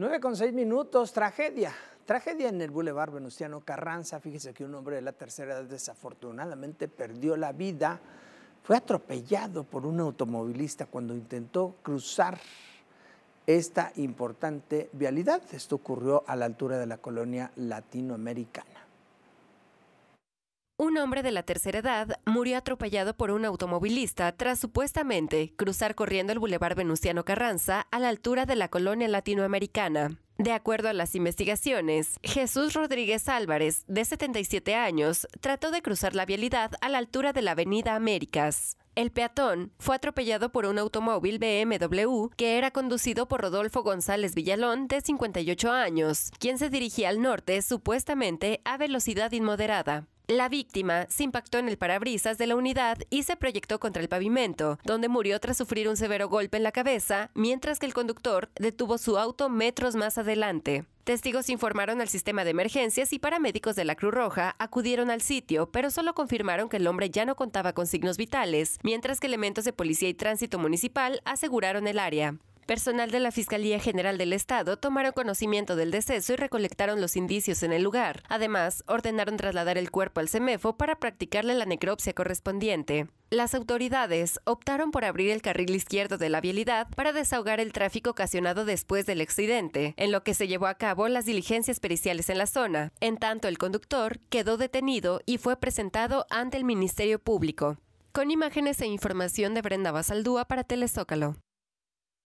9 con 6 minutos, tragedia. Tragedia en el Boulevard Venustiano Carranza. Fíjese que un hombre de la tercera edad desafortunadamente perdió la vida. Fue atropellado por un automovilista cuando intentó cruzar esta importante vialidad. Esto ocurrió a la altura de la colonia latinoamericana. Un hombre de la tercera edad murió atropellado por un automovilista tras supuestamente cruzar corriendo el Boulevard Venustiano Carranza a la altura de la colonia latinoamericana. De acuerdo a las investigaciones, Jesús Rodríguez Álvarez, de 77 años, trató de cruzar la vialidad a la altura de la Avenida Américas. El peatón fue atropellado por un automóvil BMW que era conducido por Rodolfo González Villalón, de 58 años, quien se dirigía al norte supuestamente a velocidad inmoderada. La víctima se impactó en el parabrisas de la unidad y se proyectó contra el pavimento, donde murió tras sufrir un severo golpe en la cabeza, mientras que el conductor detuvo su auto metros más adelante. Testigos informaron al sistema de emergencias y paramédicos de la Cruz Roja acudieron al sitio, pero solo confirmaron que el hombre ya no contaba con signos vitales, mientras que elementos de policía y tránsito municipal aseguraron el área. Personal de la Fiscalía General del Estado tomaron conocimiento del deceso y recolectaron los indicios en el lugar. Además, ordenaron trasladar el cuerpo al CEMEFO para practicarle la necropsia correspondiente. Las autoridades optaron por abrir el carril izquierdo de la vialidad para desahogar el tráfico ocasionado después del accidente, en lo que se llevó a cabo las diligencias periciales en la zona. En tanto, el conductor quedó detenido y fue presentado ante el Ministerio Público. Con imágenes e información de Brenda Basaldúa para Telezócalo.